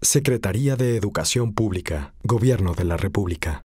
Secretaría de Educación Pública, Gobierno de la República.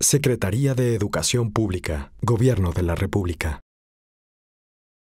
Secretaría de Educación Pública, Gobierno de la República.